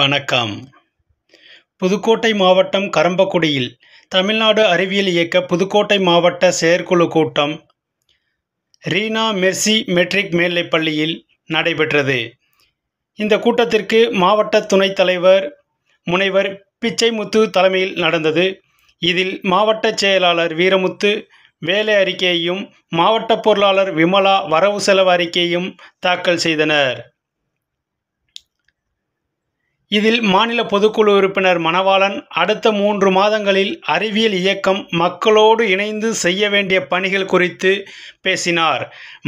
வணக்கம் புதுக்கோட்டை மாவட்டம் கரம்பக்குடியில் தமிழ்நாடு அறிவியல் இயக்க புதுக்கோட்டை மாவட்ட செயற்குழு கூட்டம் ரீனா மெர்சி மெட்ரிக் மேல்நிலைப் பள்ளியில் நடைபெற்றது இந்த கூட்டத்திற்கு மாவட்ட துணைத் தலைவர் முனைவர் பிச்சைமுத்து தலைமையில் நடந்தது இதில் மாவட்ட செயலாளர் வீரமுத்து வேலை அறிக்கையையும் மாவட்ட பொருளாளர் விமலா வரவு செலவு அறிக்கையையும் தாக்கல் செய்தனர் இதில் மாநில பொதுக்குழு உறுப்பினர் மணவாளன் அடுத்த மூன்று மாதங்களில் அறிவியல் இயக்கம் மக்களோடு இணைந்து செய்ய வேண்டிய பணிகள் குறித்து பேசினார்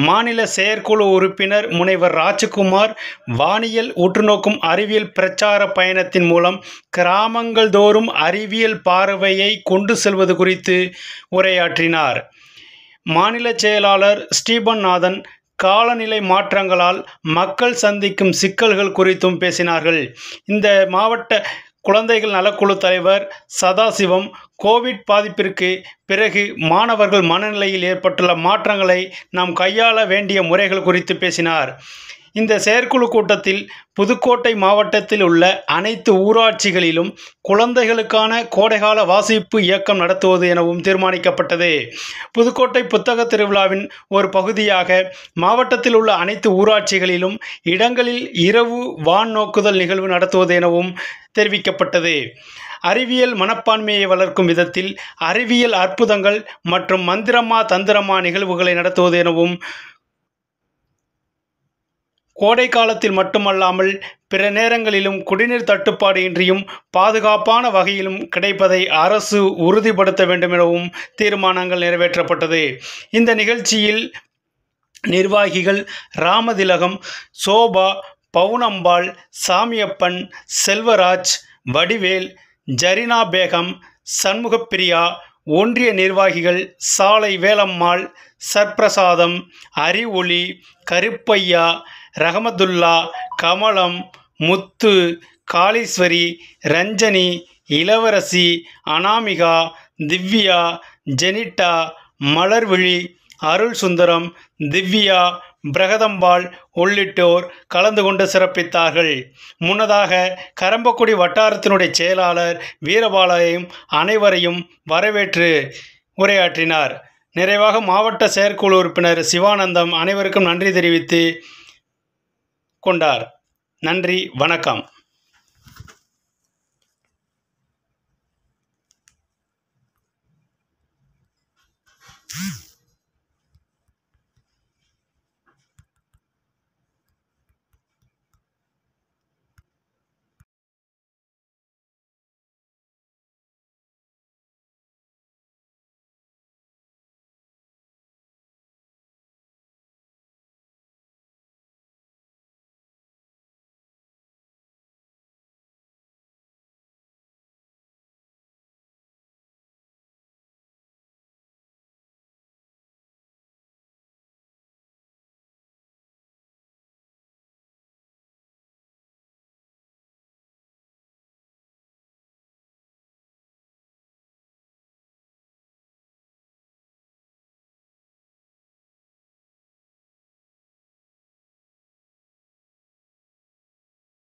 மாநில செயற்குழு உறுப்பினர் முனைவர் ராஜகுமார் வானியல் உற்றுநோக்கும் அறிவியல் பிரச்சார பயணத்தின் மூலம் கிராமங்கள் தோறும் அறிவியல் பார்வையை கொண்டு செல்வது குறித்து உரையாற்றினார் மாநில செயலாளர் ஸ்டீபன் நாதன் காலநிலை மாற்றங்களால் மக்கள் சந்திக்கும் சிக்கல்கள் குறித்தும் பேசினார்கள் இந்த மாவட்ட குழந்தைகள் நலக்குழு தலைவர் சதாசிவம் கோவிட் பாதிப்பிற்கு பிறகு மாணவர்கள் மனநிலையில் ஏற்பட்டுள்ள மாற்றங்களை நாம் கையாள வேண்டிய முறைகள் குறித்து பேசினார் இந்த செயற்குழு கூட்டத்தில் புதுக்கோட்டை மாவட்டத்தில் உள்ள அனைத்து ஊராட்சிகளிலும் குழந்தைகளுக்கான கோடைகால வாசிப்பு இயக்கம் நடத்துவது எனவும் தீர்மானிக்கப்பட்டது புதுக்கோட்டை புத்தக திருவிழாவின் ஒரு பகுதியாக மாவட்டத்தில் உள்ள அனைத்து ஊராட்சிகளிலும் இடங்களில் இரவு வான் நோக்குதல் நிகழ்வு நடத்துவது எனவும் தெரிவிக்கப்பட்டது அறிவியல் மனப்பான்மையை வளர்க்கும் விதத்தில் அறிவியல் அற்புதங்கள் மற்றும் மந்திரமா தந்திரமா நிகழ்வுகளை நடத்துவது எனவும் கோடை காலத்தில் மட்டுமல்லாமல் பிற நேரங்களிலும் குடிநீர் தட்டுப்பாடு இன்றியும் பாதுகாப்பான வகையிலும் கிடைப்பதை அரசு உறுதிப்படுத்த வேண்டும் எனவும் தீர்மானங்கள் நிறைவேற்றப்பட்டது இந்த நிகழ்ச்சியில் நிர்வாகிகள் ராமதிலகம் சோபா பவுனம்பாள் சாமியப்பன் செல்வராஜ் வடிவேல் ஜரினா பேகம் சண்முகப்பிரியா ஒன்றிய நிர்வாகிகள் சாலை வேலம்மாள் சர்பிரசாதம் அறிவொளி கருப்பையா ரஹமதுல்லா கமலம் முத்து காளீஸ்வரி ரஞ்சனி இளவரசி அனாமிகா திவ்யா ஜெனிட்டா மலர்விழி அருள் சுந்தரம் திவ்யா பிரகதம்பாள் உள்ளிட்டோர் கலந்து கொண்டு சிறப்பித்தார்கள் முன்னதாக கரம்பக்குடி வட்டாரத்தினுடைய செயலாளர் வீரபாலையும் அனைவரையும் வரவேற்று உரையாற்றினார் நிறைவாக மாவட்ட செயற்குழு உறுப்பினர் சிவானந்தம் அனைவருக்கும் நன்றி தெரிவித்து கொண்டார் நன்றி வணக்கம்